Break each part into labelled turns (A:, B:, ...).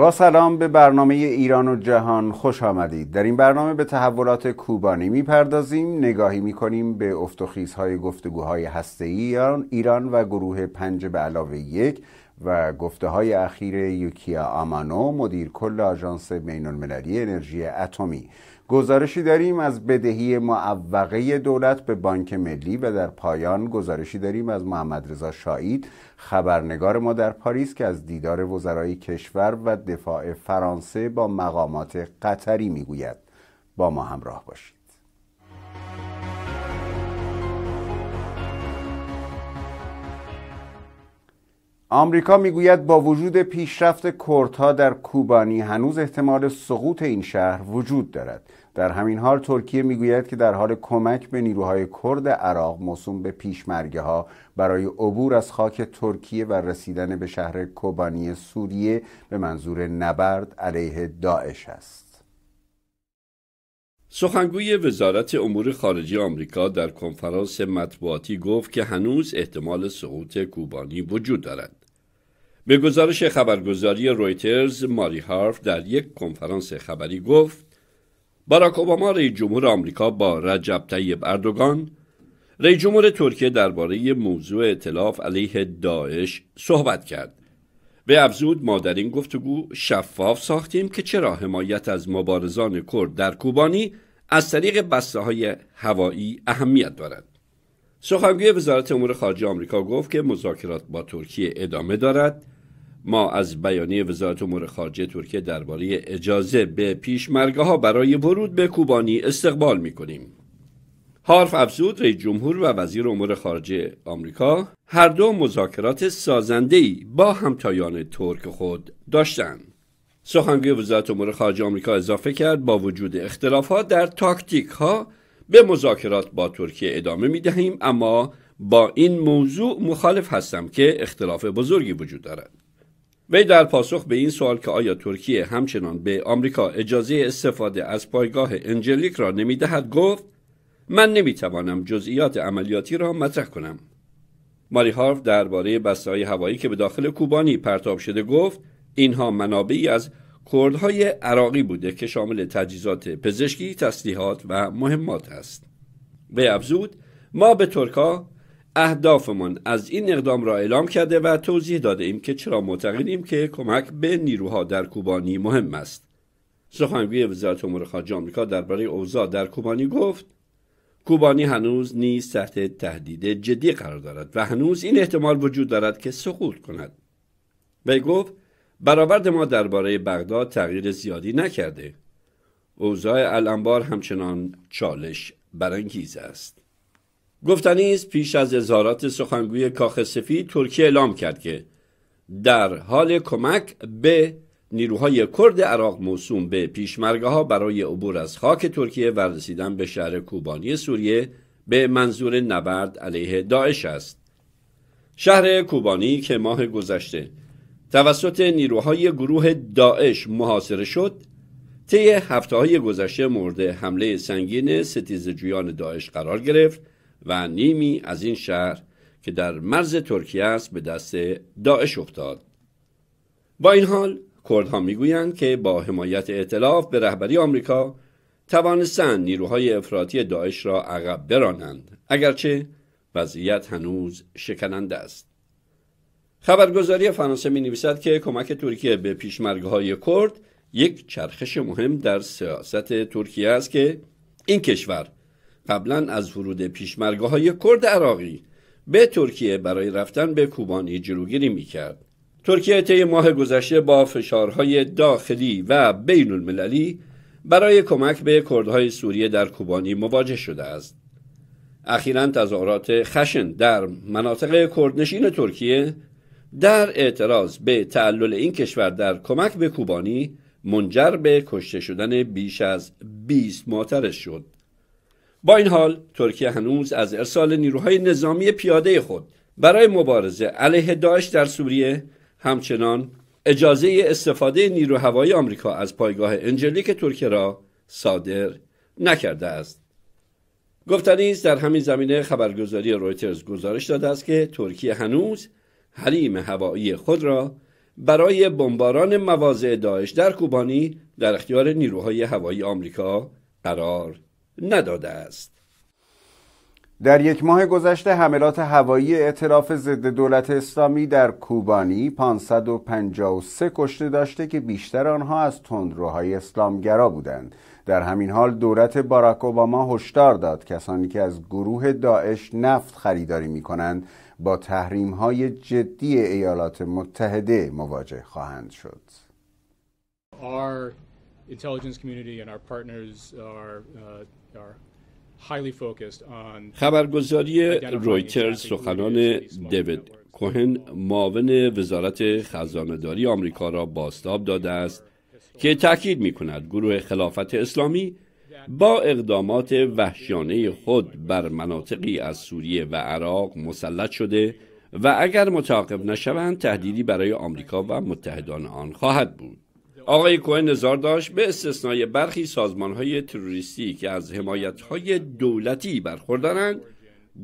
A: با سلام به برنامه ایران و جهان خوش آمدید در این برنامه به تحولات کوبانی میپردازیم نگاهی میکنیم به های گفتگوهای هسته‌ای ایران و گروه پنج به علاوه یک و گفته های اخیر یوکیا آمانو مدیر کل آژانس بین المللی انرژی اتمی گزارشی داریم از بدهی معوقه دولت به بانک ملی و در پایان گزارشی داریم از محمد رضا شاید خبرنگار ما در پاریس که از دیدار وزرای کشور و دفاع فرانسه با مقامات قطری میگوید با ما همراه باشید آمریکا میگوید با وجود پیشرفت کردها در کوبانی هنوز احتمال سقوط این شهر وجود دارد در همین حال ترکیه میگوید که در حال کمک به نیروهای کرد عراق موسوم به پیشمرگه ها برای عبور از خاک ترکیه و رسیدن به شهر کوبانی سوریه به منظور نبرد علیه داعش است.
B: سخنگوی وزارت امور خارجه آمریکا در کنفرانس مطبوعاتی گفت که هنوز احتمال سقوط کوبانی وجود دارد. به گزارش خبرگزاری رویترز ماری هارف در یک کنفرانس خبری گفت باراک اوباما رئی جمهور آمریکا با رجب طیب اردوگان رئی جمهور ترکیه درباره موضوع اطلاف علیه داعش صحبت کرد به افزود ما در این گفتگو شفاف ساختیم که چرا حمایت از مبارزان کرد در کوبانی از طریق بسته های هوایی اهمیت دارد سخنگوی وزارت امور خارجه آمریکا گفت که مذاکرات با ترکیه ادامه دارد ما از بیانیه وزارت امور خارجه ترکیه درباره اجازه به پیشمرگه ها برای ورود به کوبانی استقبال می کنیم. حارف افزود رئیس جمهور و وزیر امور خارجه آمریکا هر دو مذاکرات سازنده‌ای با همتایان ترک خود داشتند. سخنگوی وزارت امور خارجه آمریکا اضافه کرد با وجود ها در تاکتیک ها به مذاکرات با ترکیه ادامه می دهیم اما با این موضوع مخالف هستم که اختلاف بزرگی وجود دارد. وی در پاسخ به این سوال که آیا ترکیه همچنان به آمریکا اجازه استفاده از پایگاه انجلیک را نمیدهد گفت من نمیتوانم جزئیات عملیاتی را مطرح کنم ماری هارف درباره بسته‌های هوایی که به داخل کوبانی پرتاب شده گفت اینها منابعی از کردهای عراقی بوده که شامل تجهیزات پزشکی، تسلیحات و مهمات است. به افزود ما به ترکا اهدافمان از این اقدام را اعلام کرده و توضیح داده ایم که چرا معتقدیم که کمک به نیروها در کوبانی مهم است سخنگوی وزارت امور خارجه آمریکا درباره اوضاع در کوبانی گفت کوبانی هنوز نیز تحت تهدید جدی قرار دارد و هنوز این احتمال وجود دارد که سقوط کند وی گفت برآورد ما درباره بغداد تغییر زیادی نکرده اوضاع الانبار همچنان چالش برانگیز است گفتنی است پیش از اظهارات سخنگوی کاخ سفید ترکیه اعلام کرد که در حال کمک به نیروهای کرد عراق موسوم به پیشمرگه ها برای عبور از خاک ترکیه و رسیدن به شهر کوبانی سوریه به منظور نبرد علیه داعش است شهر کوبانی که ماه گذشته توسط نیروهای گروه داعش محاصره شد طی هفته های گذشته مورد حمله سنگین جویان داعش قرار گرفت و نیمی از این شهر که در مرز ترکیه است به دست داعش افتاد با این حال کردها میگویند که با حمایت اعتلاف به رهبری آمریکا توانستند نیروهای افراطی داعش را عقب برانند اگرچه وضعیت هنوز شکننده است خبرگزاری فرانسه می نویسد که کمک ترکیه به پیشمرگهای کرد یک چرخش مهم در سیاست ترکیه است که این کشور قبلا از ورود پیشمرگه های کرد عراقی به ترکیه برای رفتن به کوبانی جلوگیری میکرد. ترکیه طی ماه گذشته با فشارهای داخلی و بین المللی برای کمک به کردهای سوریه در کوبانی مواجه شده است. اخیرا تظاهرات خشن در مناطق کردنشین ترکیه در اعتراض به تعلل این کشور در کمک به کوبانی منجر به کشته شدن بیش از 20 ماترش شد. با این حال ترکیه هنوز از ارسال نیروهای نظامی پیاده خود برای مبارزه علیه داعش در سوریه همچنان اجازه استفاده نیرو هوایی آمریکا از پایگاه انجلیک ترکیه را صادر نکرده است گفتنی است در همین زمینه خبرگزاری رویترز گزارش داده است که ترکیه هنوز حریم هوایی خود را برای بمباران مواضع داعش در کوبانی در اختیار نیروهای هوایی آمریکا قرار نداده است
A: در یک ماه گذشته حملات هوایی اعتراف ضد دولت اسلامی در کوبانی 553 کشته داشته که بیشتر آنها از تندروهای اسلامگرا بودند در همین حال دولت باراک اوباما هشدار داد کسانی که از گروه داعش نفت خریداری می کنند با تحریم های جدی ایالات متحده مواجه خواهند شد
C: Our intelligence community and our partners are uh, خبرگزاری رویترز
B: سخنان دیوید کوهن معاون وزارت خزانهداری آمریکا را باستاب داده است که تاکید می کند گروه خلافت اسلامی با اقدامات وحشیانه خود بر مناطقی از سوریه و عراق مسلط شده و اگر متعاقب نشوند تهدیدی برای آمریکا و متحدان آن خواهد بود آقای کوهن نظار داشت به استثنای برخی سازمان های تروریستی که از حمایت های دولتی برخوردارند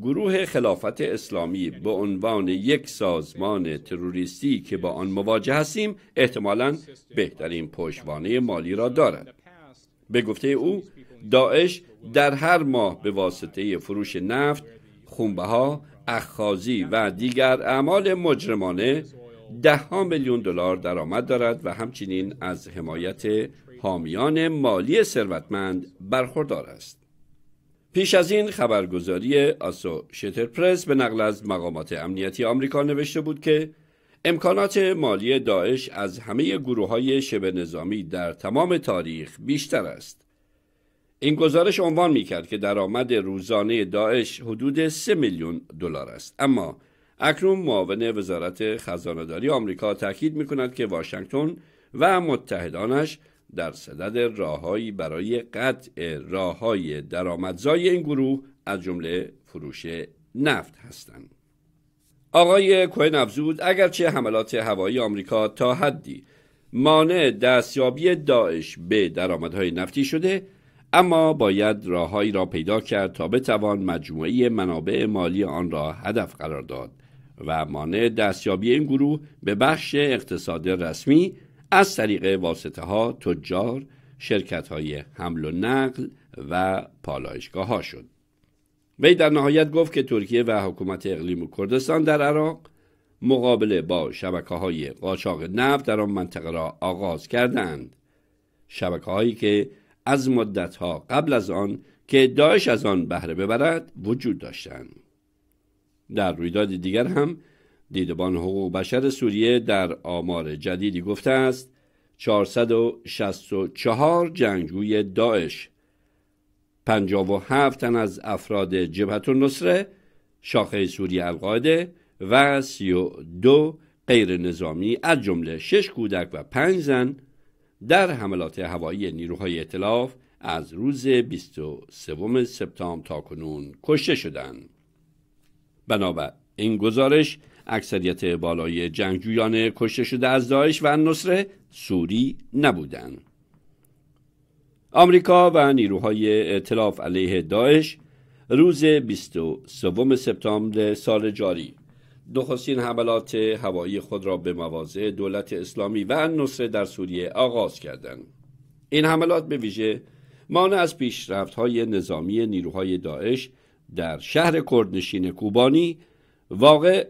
B: گروه خلافت اسلامی به عنوان یک سازمان تروریستی که با آن مواجه هستیم احتمالا بهترین پشتوانه مالی را دارد به گفته او داعش در هر ماه به واسطه فروش نفت خونبه ها اخخازی و دیگر اعمال مجرمانه ها میلیون دلار درآمد دارد و همچنین از حمایت حامیان مالی ثروتمند برخوردار است. پیش از این خبرگزاری شتر پرس به نقل از مقامات امنیتی آمریکا نوشته بود که امکانات مالی داعش از همه گروه های شبه نظامی در تمام تاریخ بیشتر است. این گزارش عنوان می کرد که درآمد روزانه داعش حدود سه میلیون دلار است اما اکنون معاون وزارت خزانهداری آمریکا تاکید می کند که واشنگتن و متحدانش در صدد راههایی برای قطع راههای درآمدزای این گروه از جمله فروش نفت هستند آقای کوهن افزود اگرچه حملات هوایی آمریکا تا حدی مانع دستیابی داعش به درآمدهای نفتی شده اما باید راههایی را پیدا کرد تا بتوان مجموعه منابع مالی آن را هدف قرار داد و مانع دستیابی این گروه به بخش اقتصاد رسمی از طریق واسطه ها، تجار، شرکت های حمل و نقل و پالایشگاه ها شد. وی در نهایت گفت که ترکیه و حکومت اقلیم و کردستان در عراق مقابله با شبکه های قاچاق نفت در آن منطقه را آغاز کردند. شبکه هایی که از مدت ها قبل از آن که داعش از آن بهره ببرد وجود داشتند. در رویداد دیگر هم دیدبان حقوق بشر سوریه در آمار جدیدی گفته است 464 جنگجوی داعش 57 تن از افراد جبهت النصره شاخه سوریه القاعده و 32 غیر نظامی از جمله 6 کودک و 5 زن در حملات هوایی نیروهای اطلاف از روز 23 سپتامبر تا کنون کشته شدند. بنابر این گزارش اکثریت بالای جنگجویان کشته شده از داعش و نصره سوری نبودند آمریکا و نیروهای اعتلاف علیه داعش روز 23 سپتامبر سال جاری نخستین حملات هوایی خود را به مواضع دولت اسلامی و نصره در سوریه آغاز کردند این حملات به ویژه مانع از های نظامی نیروهای داعش در شهر کردنشین کوبانی واقع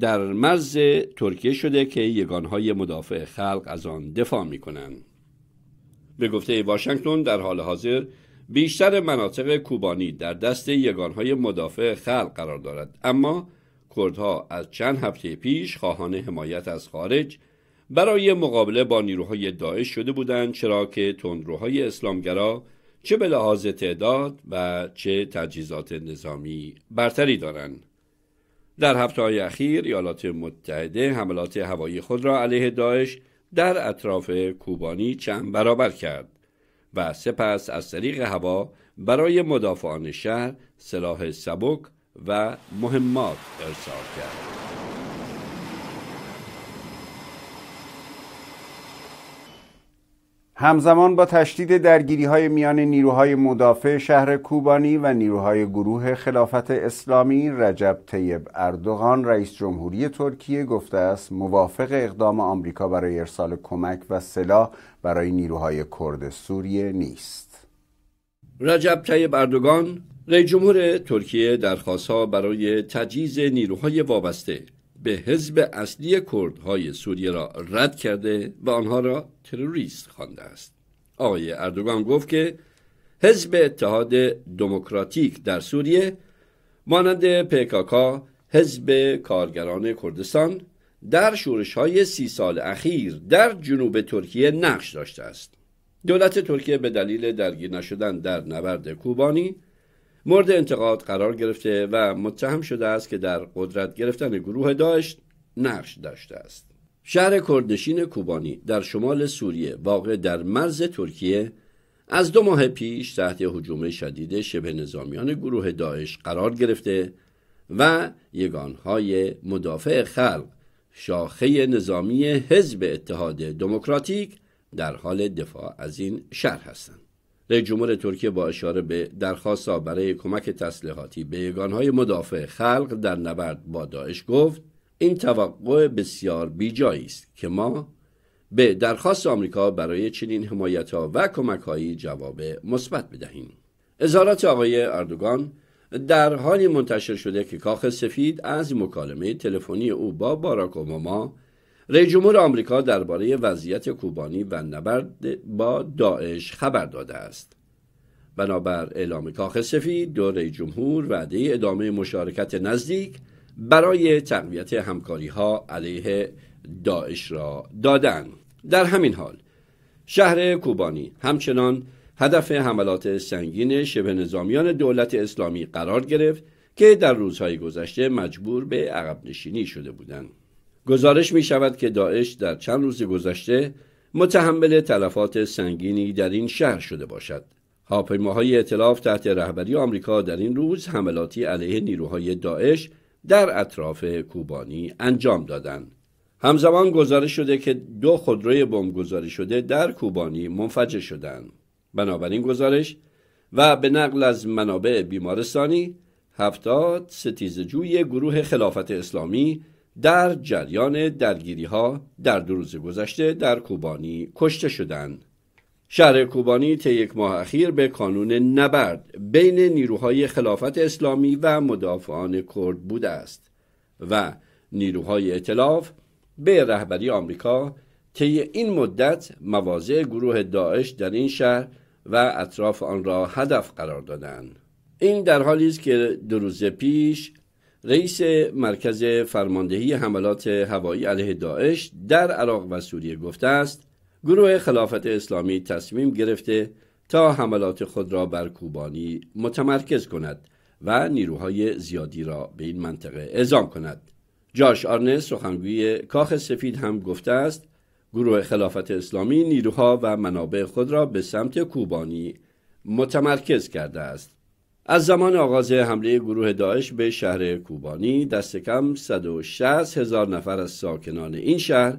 B: در مرز ترکیه شده که یگانهای مدافع خلق از آن دفاع می به گفته واشنگتن در حال حاضر بیشتر مناطق کوبانی در دست یگانهای مدافع خلق قرار دارد اما کردها از چند هفته پیش خواهان حمایت از خارج برای مقابله با نیروهای داعش شده بودند چرا که تندروهای اسلامگرا چه به لحاظ تعداد و چه تجهیزات نظامی برتری دارند در هفته های اخیر ایالات متحده حملات هوایی خود را علیه داعش در اطراف کوبانی چند برابر کرد و سپس از طریق هوا برای مدافعان شهر سلاح سبک و مهمات ارسال کرد.
A: همزمان با تشدید درگیری های میان نیروهای مدافع شهر کوبانی و نیروهای گروه خلافت اسلامی رجب طیب اردوغان رئیس جمهوری ترکیه گفته است موافق اقدام آمریکا برای ارسال کمک و سلاح برای نیروهای کرد سوریه نیست
B: رجب طیب اردوغان رئیس جمهور ترکیه درخواستها برای تجهیز نیروهای وابسته به حزب اصلی کردهای سوریه را رد کرده و آنها را تروریست خوانده است آقای اردوگان گفت که حزب اتحاد دموکراتیک در سوریه مانند پکاکا حزب کارگران کردستان در شورش های سی سال اخیر در جنوب ترکیه نقش داشته است دولت ترکیه به دلیل درگیر نشدن در نبرد کوبانی مورد انتقاد قرار گرفته و متهم شده است که در قدرت گرفتن گروه داعش نقش داشته است شهر کردنشین کوبانی در شمال سوریه واقع در مرز ترکیه از دو ماه پیش تحت حجوم شدید شبه نظامیان گروه داعش قرار گرفته و یگانهای مدافع خلق شاخه نظامی حزب اتحاد دموکراتیک در حال دفاع از این شهر هستند رئیس جمهور ترکیه با اشاره به درخواست برای کمک تسلیحاتی به یگانهای مدافع خلق در نبرد با داعش گفت این توقع بسیار بیجایی است که ما به درخواست آمریکا برای چنین ها و کمکهایی جواب مثبت بدهیم اظهارات آقای اردوگان در حالی منتشر شده که کاخ سفید از مکالمه تلفنی او با باراک اوباما رئیس جمهور آمریکا درباره وضعیت کوبانی و نبرد با داعش خبر داده است بنابر اعلام کاخ سفید دو رئیس جمهور وعده ادامه مشارکت نزدیک برای تقویت همکاری ها علیه داعش را دادن در همین حال شهر کوبانی همچنان هدف حملات سنگین شبه نظامیان دولت اسلامی قرار گرفت که در روزهای گذشته مجبور به عقب نشینی شده بودند گزارش می شود که داعش در چند روز گذشته متحمل تلفات سنگینی در این شهر شده باشد. هاپیماهای اطلاف تحت رهبری آمریکا در این روز حملاتی علیه نیروهای داعش در اطراف کوبانی انجام دادند. همزمان گزارش شده که دو خودروی بمبگذاری شده در کوبانی منفجر شدند. بنابراین گزارش و به نقل از منابع بیمارستانی هفتاد ستیزجوی گروه خلافت اسلامی در جریان درگیری ها در دو روز گذشته در کوبانی کشته شدند. شهر کوبانی طی یک ماه اخیر به کانون نبرد بین نیروهای خلافت اسلامی و مدافعان کرد بوده است و نیروهای اطلاف به رهبری آمریکا طی این مدت مواضع گروه داعش در این شهر و اطراف آن را هدف قرار دادند این در حالی است که دو روز پیش رئیس مرکز فرماندهی حملات هوایی علیه داعش در عراق و سوریه گفته است گروه خلافت اسلامی تصمیم گرفته تا حملات خود را بر کوبانی متمرکز کند و نیروهای زیادی را به این منطقه اعزام کند جاش آرنه سخنگوی کاخ سفید هم گفته است گروه خلافت اسلامی نیروها و منابع خود را به سمت کوبانی متمرکز کرده است از زمان آغاز حمله گروه داعش به شهر کوبانی دست کم 160 هزار نفر از ساکنان این شهر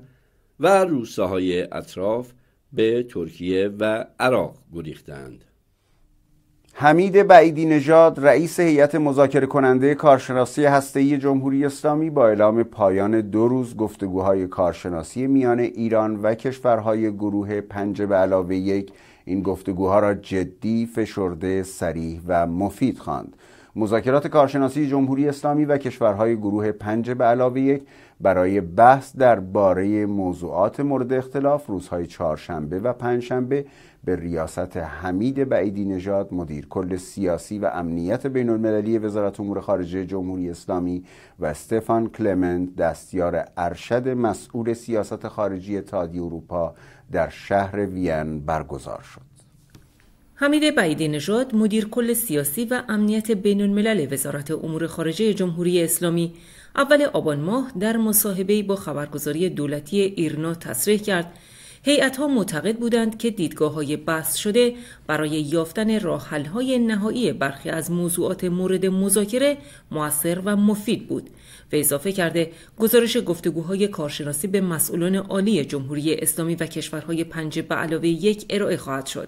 B: و روساهای اطراف به ترکیه و عراق
A: گریختند. حمید بعیدی نژاد رئیس هیئت مذاکره کننده کارشناسی هسته‌ای جمهوری اسلامی با اعلام پایان دو روز گفتگوهای کارشناسی میان ایران و کشورهای گروه پنج به علاوه یک این گفتگوها را جدی فشرده سریح و مفید خواند مذاکرات کارشناسی جمهوری اسلامی و کشورهای گروه پنج به علاوه یک برای بحث درباره موضوعات مورد اختلاف روزهای چهارشنبه و پنجشنبه به ریاست حمید بعیدی نژاد مدیر کل سیاسی و امنیت بین المللی وزارت امور خارجه جمهوری اسلامی و استفان کلمنت دستیار ارشد مسئول سیاست خارجی تادی اروپا در شهر وین برگزار شد.
C: حمید بعیدی نژاد مدیر کل سیاسی و امنیت بین الملل وزارت امور خارجه جمهوری اسلامی اول آبان ماه در مصاحبه با خبرگزاری دولتی ایرنا تصریح کرد هیئت ها معتقد بودند که دیدگاه های بحث شده برای یافتن راحل های نهایی برخی از موضوعات مورد مذاکره موثر و مفید بود و اضافه کرده گزارش گفتگوهای کارشناسی به مسئولان عالی جمهوری اسلامی و کشورهای پنج به علاوه یک ارائه خواهد شد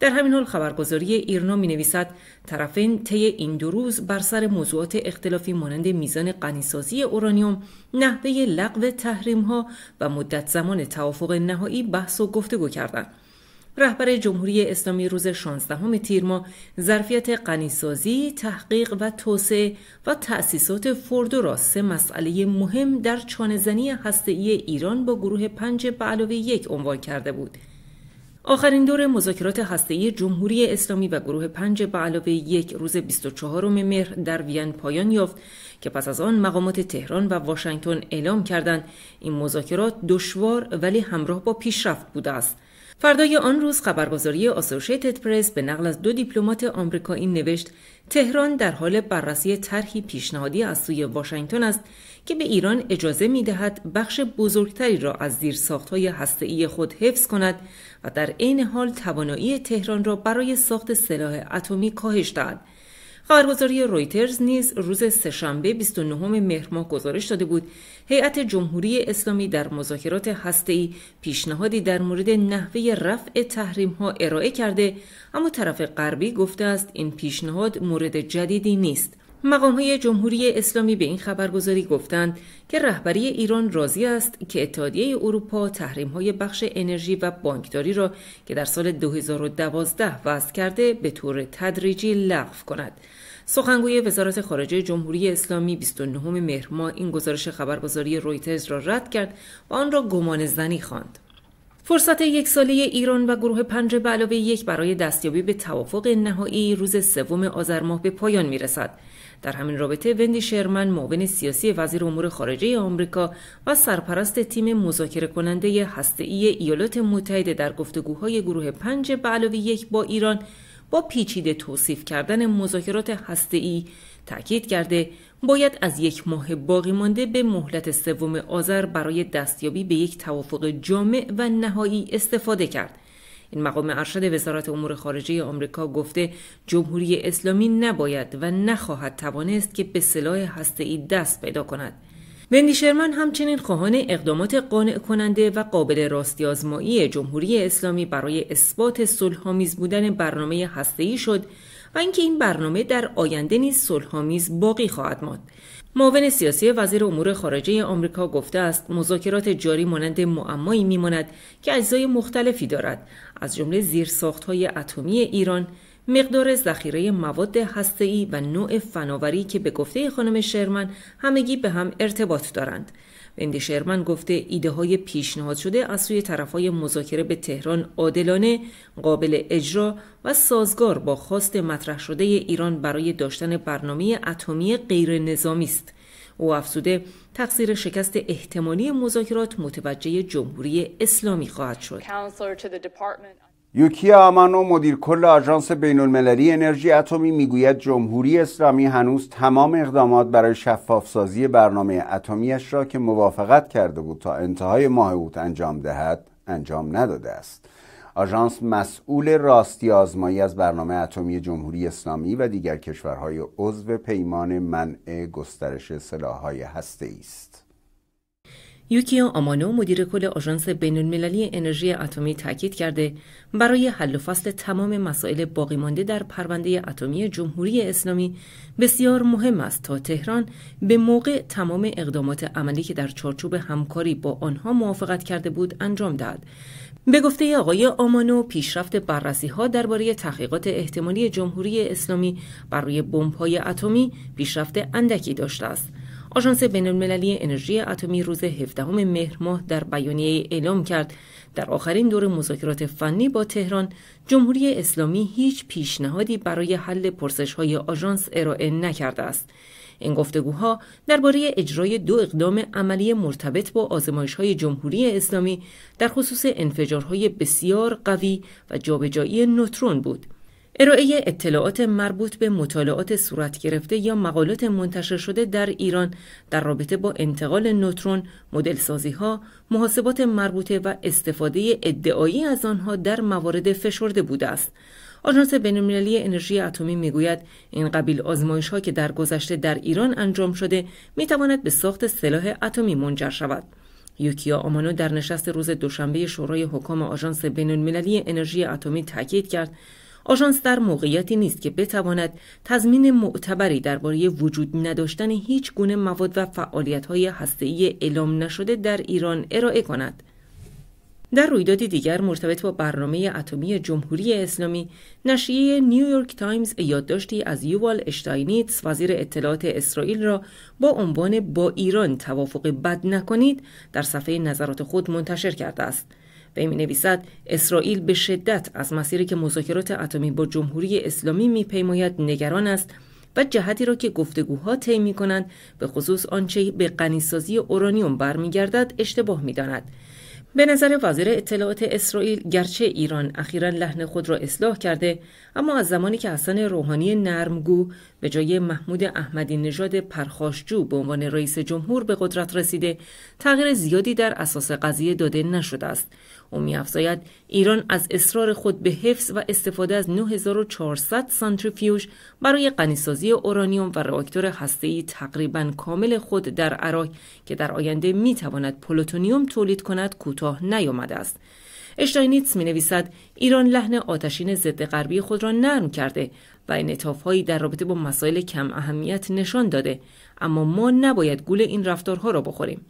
C: در همین حال خبرگزاری ایرنا می نویسد طرفین طی این دو روز بر سر موضوعات اختلافی مانند میزان غنیسازی اورانیوم، نحوه لغو تحریم ها و مدت زمان توافق نهایی بحث و گفتگو کردند. رهبر جمهوری اسلامی روز 16 تیر ماه ظرفیت غنیسازی، تحقیق و توسعه و تأسیسات فوردو را سه مسئله مهم در چانهزنی هسته‌ای ایران با گروه پنج به علاوه یک عنوان کرده بود. آخرین دور مذاکرات هسته‌ای جمهوری اسلامی و گروه پنج به علاوه یک روز 24 مهر در وین پایان یافت که پس از آن مقامات تهران و واشنگتن اعلام کردند این مذاکرات دشوار ولی همراه با پیشرفت بوده است. فردای آن روز خبرگزاری آسوشیتد پرس به نقل از دو دیپلمات آمریکایی نوشت تهران در حال بررسی طرحی پیشنهادی از سوی واشنگتن است که به ایران اجازه می دهد بخش بزرگتری را از زیرساختهای هسته‌ای خود حفظ کند در عین حال توانایی تهران را برای ساخت سلاح اتمی کاهش داد. خبرگزاری رویترز نیز روز سهشنبه 29 مهر ماه گزارش داده بود هیئت جمهوری اسلامی در مذاکرات هسته‌ای پیشنهادی در مورد نحوه رفع تحریم ها ارائه کرده اما طرف غربی گفته است این پیشنهاد مورد جدیدی نیست مقام های جمهوری اسلامی به این خبرگزاری گفتند که رهبری ایران راضی است که اتحادیه اروپا تحریم های بخش انرژی و بانکداری را که در سال 2012 وضع کرده به طور تدریجی لغو کند. سخنگوی وزارت خارجه جمهوری اسلامی 29 مهر ماه این گزارش خبرگزاری رویترز را رد کرد و آن را گمان زنی خواند. فرصت یک ساله ایران و گروه پنج به علاوه یک برای دستیابی به توافق نهایی روز سوم آذر ماه به پایان می رسد. در همین رابطه وندی شرمن معاون سیاسی وزیر امور خارجه آمریکا و سرپرست تیم مذاکره کننده هسته‌ای ایالات متحده در گفتگوهای گروه پنج به یک با ایران با پیچیده توصیف کردن مذاکرات هسته‌ای تاکید کرده باید از یک ماه باقی مانده به مهلت سوم آذر برای دستیابی به یک توافق جامع و نهایی استفاده کرد این مقام ارشد وزارت امور خارجه آمریکا گفته جمهوری اسلامی نباید و نخواهد توانست که به سلاح ای دست پیدا کند وندی شرمن همچنین خواهان اقدامات قانع کننده و قابل راستی جمهوری اسلامی برای اثبات صلحآمیز بودن برنامه هسته‌ای شد و اینکه این برنامه در آینده نیز صلحآمیز باقی خواهد ماند معاون سیاسی وزیر امور خارجه آمریکا گفته است مذاکرات جاری مانند معمایی میماند که اجزای مختلفی دارد از جمله زیرساختهای اتمی ایران مقدار ذخیره مواد هسته‌ای و نوع فناوری که به گفته خانم شرمن همگی به هم ارتباط دارند وند شرمن گفته ایده های پیشنهاد شده از سوی طرف های مذاکره به تهران عادلانه قابل اجرا و سازگار با خواست مطرح شده ایران برای داشتن برنامه اتمی غیر نظامی است او افزوده تقصیر شکست احتمالی مذاکرات
A: متوجه
C: جمهوری
A: اسلامی خواهد شد یوکی آمانو مدیر کل آژانس بین المللی انرژی اتمی میگوید جمهوری اسلامی هنوز تمام اقدامات برای شفافسازی برنامه اتمیش را که موافقت کرده بود تا انتهای ماه اوت انجام دهد انجام نداده است. آژانس مسئول راستی آزمایی از برنامه اتمی جمهوری اسلامی و دیگر کشورهای عضو پیمان منع گسترش سلاحهای هسته است.
C: یوکیو آمانو مدیر کل آژانس بین‌المللی انرژی اتمی تاکید کرده برای حل و فصل تمام مسائل باقی مانده در پرونده اتمی جمهوری اسلامی بسیار مهم است تا تهران به موقع تمام اقدامات عملی که در چارچوب همکاری با آنها موافقت کرده بود انجام دهد به گفته آقای آمانو پیشرفت بررسی ها درباره تحقیقات احتمالی جمهوری اسلامی برای بمب‌های اتمی پیشرفت اندکی داشته است آژانس بین‌المللی انرژی اتمی روز 17 مهر ماه در بیانیه اعلام کرد در آخرین دور مذاکرات فنی با تهران جمهوری اسلامی هیچ پیشنهادی برای حل پرسش‌های آژانس ارائه نکرده است این گفتگوها درباره اجرای دو اقدام عملی مرتبط با آزمایش‌های جمهوری اسلامی در خصوص انفجارهای بسیار قوی و جابجایی نوترون بود ارائه اطلاعات مربوط به مطالعات صورت گرفته یا مقالات منتشر شده در ایران در رابطه با انتقال نوترون، مدل سازی ها، محاسبات مربوطه و استفاده ادعایی از آنها در موارد فشرده بوده است. آژانس بینالمللی انرژی اتمی میگوید این قبیل آزمایش ها که در گذشته در ایران انجام شده میتواند به ساخت سلاح اتمی منجر شود. یوکیا آمانو در نشست روز دوشنبه شورای حکام آژانس بینالمللی انرژی اتمی تاکید کرد آژانس در موقعیتی نیست که بتواند تضمین معتبری درباره وجود نداشتن هیچ گونه مواد و فعالیت‌های هسته‌ای اعلام نشده در ایران ارائه کند. در رویدادی دیگر مرتبط با برنامه اتمی جمهوری اسلامی نشریه نیویورک تایمز یادداشتی از یووال اشتاینیتس وزیر اطلاعات اسرائیل را با عنوان با ایران توافق بد نکنید در صفحه نظرات خود منتشر کرده است وی می نویسد اسرائیل به شدت از مسیری که مذاکرات اتمی با جمهوری اسلامی می پیماید نگران است و جهتی را که گفتگوها طی می کنند به خصوص آنچه به غنیسازی اورانیوم برمیگردد اشتباه می داند. به نظر وزیر اطلاعات اسرائیل گرچه ایران اخیرا لحن خود را اصلاح کرده اما از زمانی که حسن روحانی نرمگو به جای محمود احمدی نژاد پرخاشجو به عنوان رئیس جمهور به قدرت رسیده تغییر زیادی در اساس قضیه داده نشده است او میافزاید ایران از اصرار خود به حفظ و استفاده از 9400 سانتریفیوژ برای غنیسازی اورانیوم و راکتور هسته‌ای تقریبا کامل خود در عراق که در آینده میتواند پلوتونیوم تولید کند کوتاه کوتاه است اشتاینیتس می نویسد ایران لحن آتشین ضد غربی خود را نرم کرده و این هایی در رابطه با مسائل کم اهمیت نشان داده اما ما نباید گول این رفتارها را بخوریم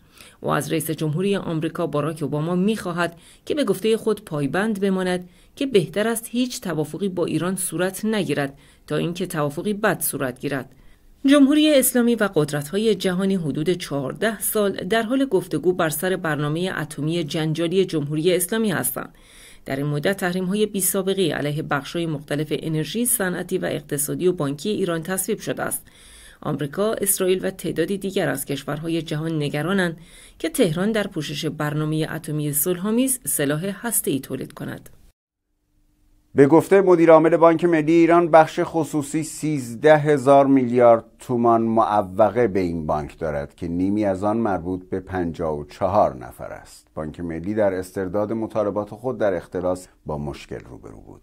C: و از رئیس جمهوری آمریکا باراک اوباما میخواهد که به گفته خود پایبند بماند که بهتر است هیچ توافقی با ایران صورت نگیرد تا اینکه توافقی بد صورت گیرد جمهوری اسلامی و قدرت‌های جهانی حدود 14 سال در حال گفتگو بر سر برنامه اتمی جنجالی جمهوری اسلامی هستند. در این مدت تحریم‌های سابقی علیه های مختلف انرژی، صنعتی و اقتصادی و بانکی ایران تصویب شده است. آمریکا، اسرائیل و تعدادی دیگر از کشورهای جهان نگرانند که تهران در پوشش برنامه اتمی صلح‌آمیز سلاح هسته‌ای تولید کند.
A: به گفته مدیرعامل بانک ملی ایران بخش خصوصی 13 هزار میلیارد تومان معوقه به این بانک دارد که نیمی از آن مربوط به 54 نفر است. بانک ملی در استرداد مطالبات خود در اختلاس با مشکل روبرو بود.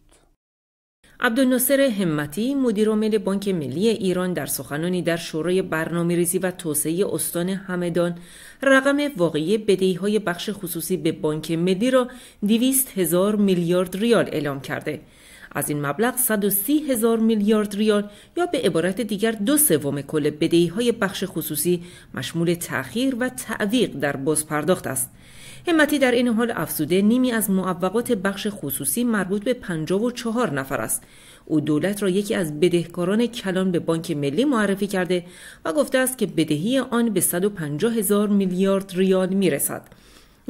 C: عبدالناصر همتی مدیرعامل بانک ملی ایران در سخنانی در شورای برنامه ریزی و توسعه استان همدان رقم واقعی بدهی های بخش خصوصی به بانک ملی را 200 هزار میلیارد ریال اعلام کرده. از این مبلغ 130 هزار میلیارد ریال یا به عبارت دیگر دو سوم کل بدهی های بخش خصوصی مشمول تأخیر و تعویق در بازپرداخت است. همتی در این حال افزوده نیمی از معوقات بخش خصوصی مربوط به 54 نفر است او دولت را یکی از بدهکاران کلان به بانک ملی معرفی کرده و گفته است که بدهی آن به 150 هزار میلیارد ریال میرسد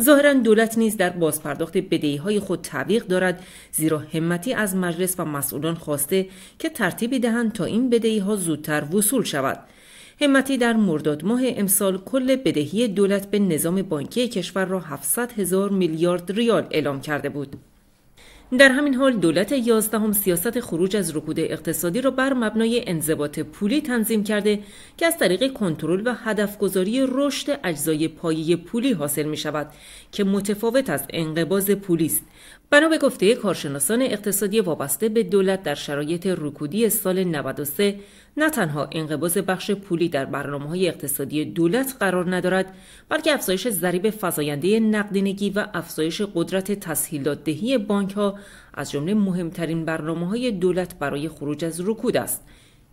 C: ظاهرا دولت نیز در بازپرداخت بدهی های خود تعویق دارد زیرا همتی از مجلس و مسئولان خواسته که ترتیبی دهند تا این بدهی ها زودتر وصول شود همتی در مرداد ماه امسال کل بدهی دولت به نظام بانکی کشور را 700 هزار میلیارد ریال اعلام کرده بود. در همین حال دولت یازدهم سیاست خروج از رکود اقتصادی را بر مبنای انضباط پولی تنظیم کرده که از طریق کنترل و هدفگذاری رشد اجزای پایه پولی حاصل می شود که متفاوت از انقباز پولی است بنا به گفته کارشناسان اقتصادی وابسته به دولت در شرایط رکودی سال 93 نه تنها انقباز بخش پولی در برنامه های اقتصادی دولت قرار ندارد بلکه افزایش ضریب فزاینده نقدینگی و افزایش قدرت تسهیلات دهی بانک ها از جمله مهمترین برنامه های دولت برای خروج از رکود است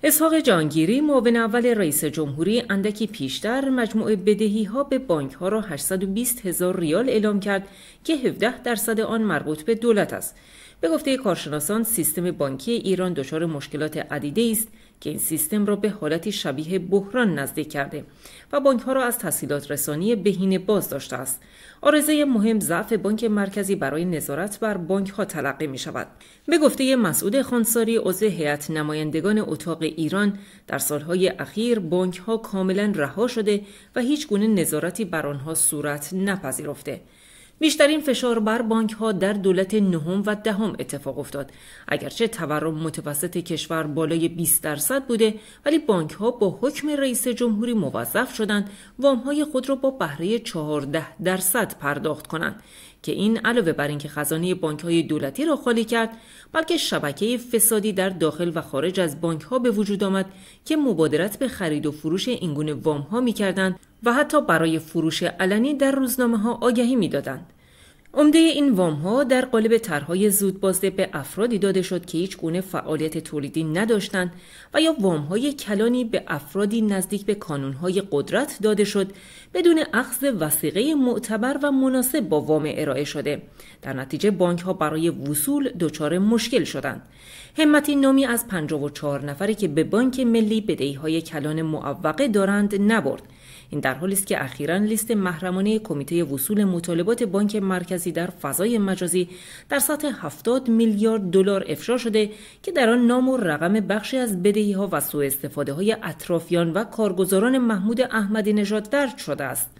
C: اسحاق جانگیری معاون اول رئیس جمهوری اندکی پیشتر مجموع بدهی ها به بانک ها را 820 هزار ریال اعلام کرد که 17 درصد آن مربوط به دولت است. به گفته کارشناسان سیستم بانکی ایران دچار مشکلات عدیده است که این سیستم را به حالتی شبیه بحران نزدیک کرده و بانک ها را از تسهیلات رسانی بهینه باز داشته است آرزه مهم ضعف بانک مرکزی برای نظارت بر بانک ها تلقی می شود به گفته مسعود خانساری عضو هیئت نمایندگان اتاق ایران در سالهای اخیر بانک ها کاملا رها شده و هیچ گونه نظارتی بر آنها صورت نپذیرفته بیشترین فشار بر بانک ها در دولت نهم و دهم اتفاق افتاد اگرچه تورم متوسط کشور بالای 20 درصد بوده ولی بانک ها با حکم رئیس جمهوری موظف شدند وام های خود را با بهره 14 درصد پرداخت کنند که این علاوه بر اینکه خزانه بانک های دولتی را خالی کرد بلکه شبکه فسادی در داخل و خارج از بانک ها به وجود آمد که مبادرت به خرید و فروش اینگونه وام ها می کردند و حتی برای فروش علنی در روزنامه ها آگهی می دادند. عمده این وام ها در قالب طرحهای زود بازده به افرادی داده شد که هیچ گونه فعالیت تولیدی نداشتند و یا وام های کلانی به افرادی نزدیک به کانون های قدرت داده شد بدون اخذ وسیقه معتبر و مناسب با وام ارائه شده در نتیجه بانک ها برای وصول دچار مشکل شدند همتی نامی از 54 نفری که به بانک ملی بدهی های کلان معوقه دارند نبرد این در حالی است که اخیرا لیست محرمانه کمیته وصول مطالبات بانک مرکزی در فضای مجازی در سطح 70 میلیارد دلار افشا شده که در آن نام و رقم بخشی از بدهی ها و سوء استفاده های اطرافیان و کارگزاران محمود احمدی نژاد درج شده است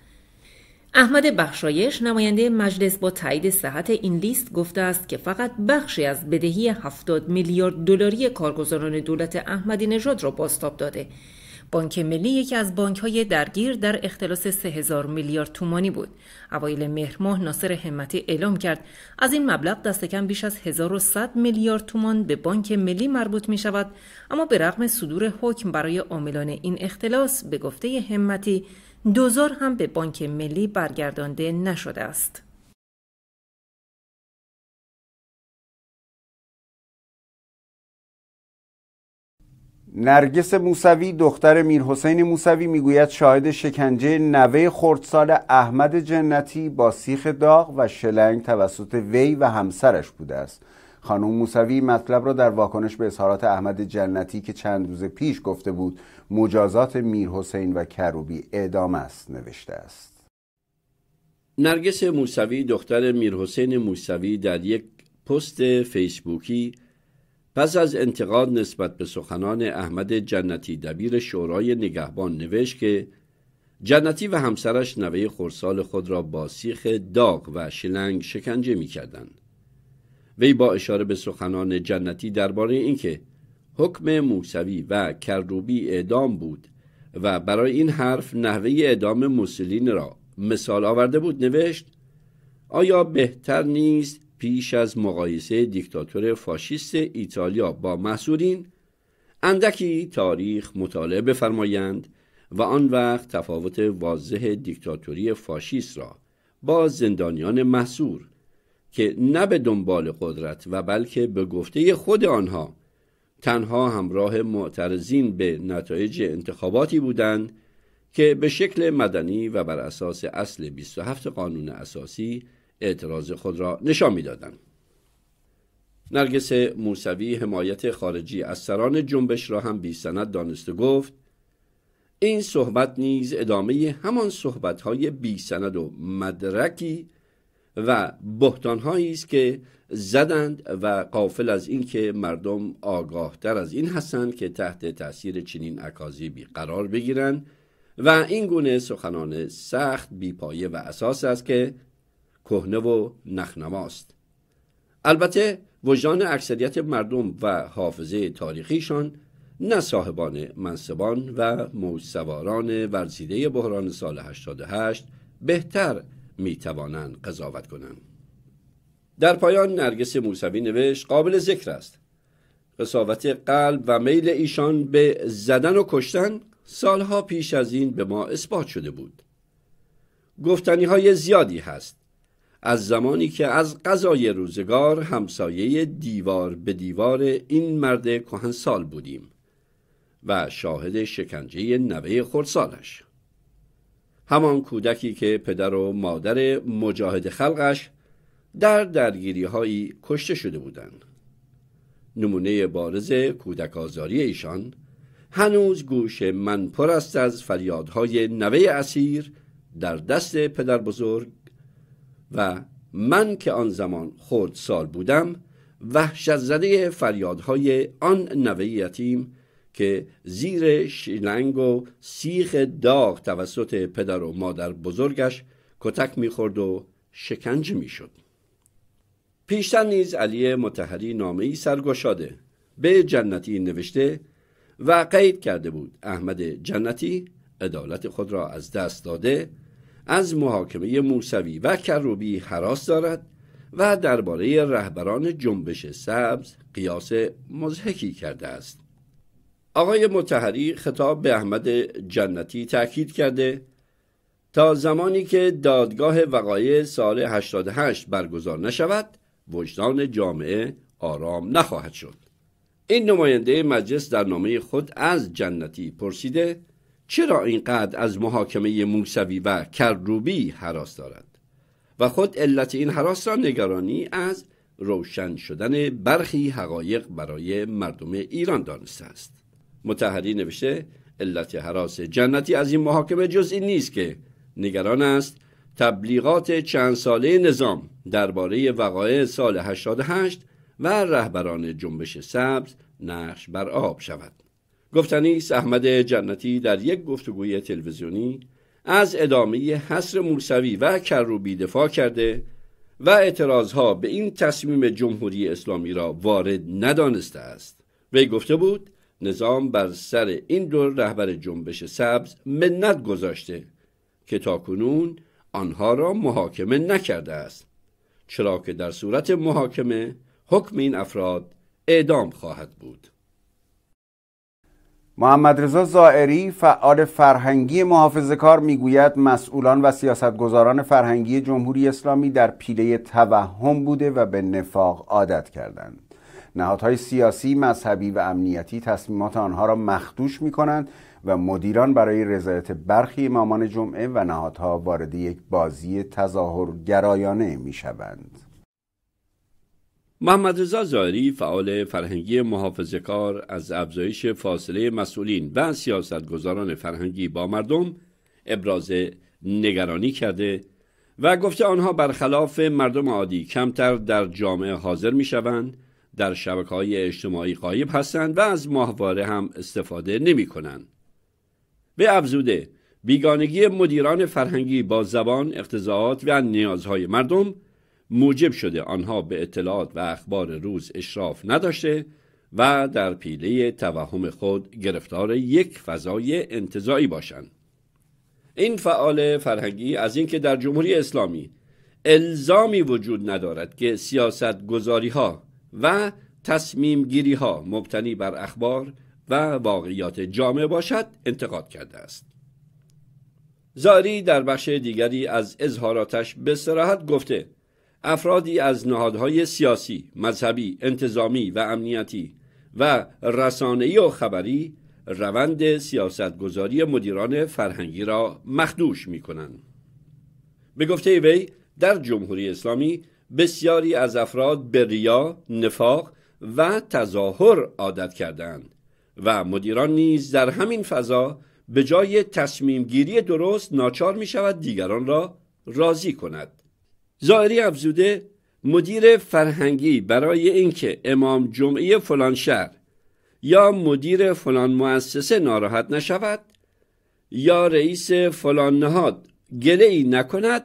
C: احمد بخشایش نماینده مجلس با تایید صحت این لیست گفته است که فقط بخشی از بدهی 70 میلیارد دلاری کارگزاران دولت احمدی نژاد را باستاب داده بانک ملی یکی از های درگیر در اختلاس 3000 میلیارد تومانی بود. اوایل مهر ماه ناصر همتی اعلام کرد از این مبلغ دست کم بیش از 1100 میلیارد تومان به بانک ملی مربوط می شود اما به رغم صدور حکم برای عاملان این اختلاس به گفته همتی دوزار هم به بانک ملی برگردانده نشده است.
A: نرگس موسوی دختر میرحسین موسوی میگوید شاهد شکنجه نوه خردسال احمد جنتی با سیخ داغ و شلنگ توسط وی و همسرش بوده است خانم موسوی مطلب را در واکنش به اظهارات احمد جنتی که چند روز پیش گفته بود مجازات میرحسین و کروبی اعدام است نوشته است
B: نرگس موسوی دختر میرحسین موسوی در یک پست فیسبوکی پس از انتقاد نسبت به سخنان احمد جنتی دبیر شورای نگهبان نوشت که جنتی و همسرش نوه خورسال خود را با سیخ داغ و شلنگ شکنجه می کردند. وی با اشاره به سخنان جنتی درباره اینکه حکم موسوی و کروبی اعدام بود و برای این حرف نحوه اعدام مسلین را مثال آورده بود نوشت آیا بهتر نیست پیش از مقایسه دیکتاتور فاشیست ایتالیا با محصورین، اندکی تاریخ مطالعه بفرمایند و آن وقت تفاوت واضح دیکتاتوری فاشیست را با زندانیان محصور که نه به دنبال قدرت و بلکه به گفته خود آنها تنها همراه معترضین به نتایج انتخاباتی بودند که به شکل مدنی و بر اساس اصل 27 قانون اساسی اعتراض خود را نشان میدادند نرگس موسوی حمایت خارجی از سران جنبش را هم بی سند دانست و گفت این صحبت نیز ادامه همان های بی سند و مدرکی و هایی است که زدند و قافل از اینکه مردم آگاهتر از این هستند که تحت تاثیر چنین بی قرار بگیرند و این گونه سخنان سخت بیپایه و اساس است که کهنه و نخنماست البته وجدان اکثریت مردم و حافظه تاریخیشان نه صاحبان منصبان و موسواران ورزیده بحران سال 88 بهتر میتوانند قضاوت کنند در پایان نرگس موسوی نوشت قابل ذکر است قصاوت قلب و میل ایشان به زدن و کشتن سالها پیش از این به ما اثبات شده بود گفتنی های زیادی هست از زمانی که از غذای روزگار همسایه دیوار به دیوار این مرد کهنسال بودیم و شاهد شکنجه نوه خورسالش همان کودکی که پدر و مادر مجاهد خلقش در درگیری هایی کشته شده بودند نمونه بارز کودک آزاری ایشان هنوز گوش من پر است از فریادهای نوه اسیر در دست پدر بزرگ و من که آن زمان خود سال بودم وحشت زده فریادهای آن نوه یتیم که زیر شیلنگ و سیخ داغ توسط پدر و مادر بزرگش کتک میخورد و شکنج میشد پیشتر نیز علی متحری نامه سرگشاده به جنتی نوشته و قید کرده بود احمد جنتی عدالت خود را از دست داده از محاکمه موسوی و کروبی حراس دارد و درباره رهبران جنبش سبز قیاس مزهکی کرده است آقای متحری خطاب به احمد جنتی تاکید کرده تا زمانی که دادگاه وقایع سال 88 برگزار نشود وجدان جامعه آرام نخواهد شد این نماینده مجلس در نامه خود از جنتی پرسیده چرا اینقدر از محاکمه موسوی و کروبی حراس دارد و خود علت این حراس را نگرانی از روشن شدن برخی حقایق برای مردم ایران دانسته است متحری نوشته علت حراس جنتی از این محاکمه جز این نیست که نگران است تبلیغات چند ساله نظام درباره وقایع سال 88 و رهبران جنبش سبز نقش بر آب شود گفتنی احمد جنتی در یک گفتگوی تلویزیونی از ادامه حصر موسوی و کروبی دفاع کرده و اعتراضها به این تصمیم جمهوری اسلامی را وارد ندانسته است وی گفته بود نظام بر سر این دو رهبر جنبش سبز منت گذاشته که تاکنون آنها را محاکمه نکرده است چرا که در صورت محاکمه حکم این افراد اعدام خواهد بود
A: محمد رضا زائری فعال فرهنگی محافظه کار میگوید مسئولان و سیاستگزاران فرهنگی جمهوری اسلامی در پیله توهم بوده و به نفاق عادت کردند نهادهای سیاسی، مذهبی و امنیتی تصمیمات آنها را مخدوش می کنند و مدیران برای رضایت برخی امامان جمعه و نهادها وارد یک بازی تظاهرگرایانه می شوند.
B: محمد رضا زاری فعال فرهنگی محافظه کار از افزایش فاصله مسئولین و سیاستگزاران فرهنگی با مردم ابراز نگرانی کرده و گفته آنها برخلاف مردم عادی کمتر در جامعه حاضر می شوند در شبکه های اجتماعی قایب هستند و از ماهواره هم استفاده نمی کنند. به افزوده بیگانگی مدیران فرهنگی با زبان، اقتضاعات و نیازهای مردم موجب شده آنها به اطلاعات و اخبار روز اشراف نداشته و در پیله توهم خود گرفتار یک فضای انتظایی باشند این فعال فرهنگی از اینکه در جمهوری اسلامی الزامی وجود ندارد که سیاست گذاری ها و تصمیم گیری ها مبتنی بر اخبار و واقعیات جامعه باشد انتقاد کرده است زاری در بخش دیگری از اظهاراتش به سراحت گفته افرادی از نهادهای سیاسی، مذهبی، انتظامی و امنیتی و رسانه‌ای و خبری روند سیاستگذاری مدیران فرهنگی را مخدوش می کنند. به گفته وی در جمهوری اسلامی بسیاری از افراد به ریا، نفاق و تظاهر عادت کردند و مدیران نیز در همین فضا به جای تصمیم گیری درست ناچار می شود دیگران را راضی کند. زائری افزوده مدیر فرهنگی برای اینکه امام جمعه فلان شهر یا مدیر فلان مؤسسه ناراحت نشود یا رئیس فلان نهاد گله ای نکند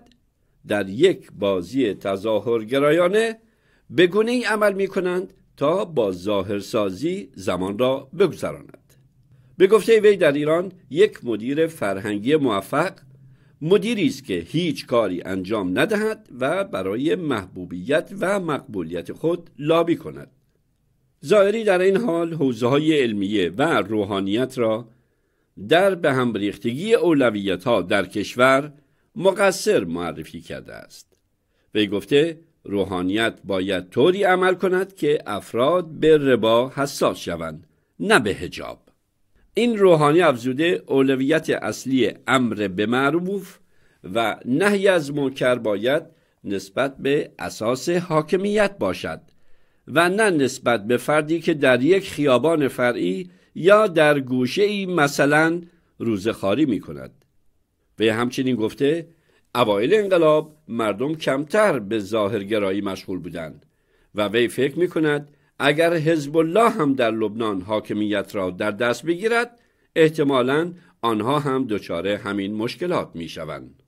B: در یک بازی تظاهرگرایانه به گونه ای عمل می کنند تا با ظاهرسازی زمان را بگذراند به گفته وی در ایران یک مدیر فرهنگی موفق مدیری است که هیچ کاری انجام ندهد و برای محبوبیت و مقبولیت خود لابی کند ظاهری در این حال حوزه های علمیه و روحانیت را در به هم ریختگی اولویت ها در کشور مقصر معرفی کرده است وی گفته روحانیت باید طوری عمل کند که افراد به ربا حساس شوند نه به حجاب این روحانی افزوده اولویت اصلی امر به معروف و نهی از منکر باید نسبت به اساس حاکمیت باشد و نه نسبت به فردی که در یک خیابان فرعی یا در گوشه ای مثلا روزخاری می کند به همچنین گفته اوایل انقلاب مردم کمتر به ظاهرگرایی مشغول بودند و وی فکر می کند اگر حزب الله هم در لبنان حاکمیت را در دست بگیرد احتمالا آنها هم دچار همین مشکلات می شوند.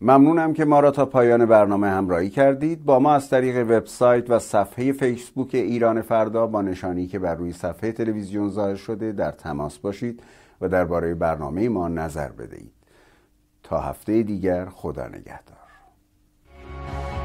A: ممنونم که ما را تا پایان برنامه همراهی کردید با ما از طریق وبسایت و صفحه فیسبوک ایران فردا با نشانی که بر روی صفحه تلویزیون ظاهر شده در تماس باشید و درباره برنامه ما نظر بدهید تا هفته دیگر خدا نگهدار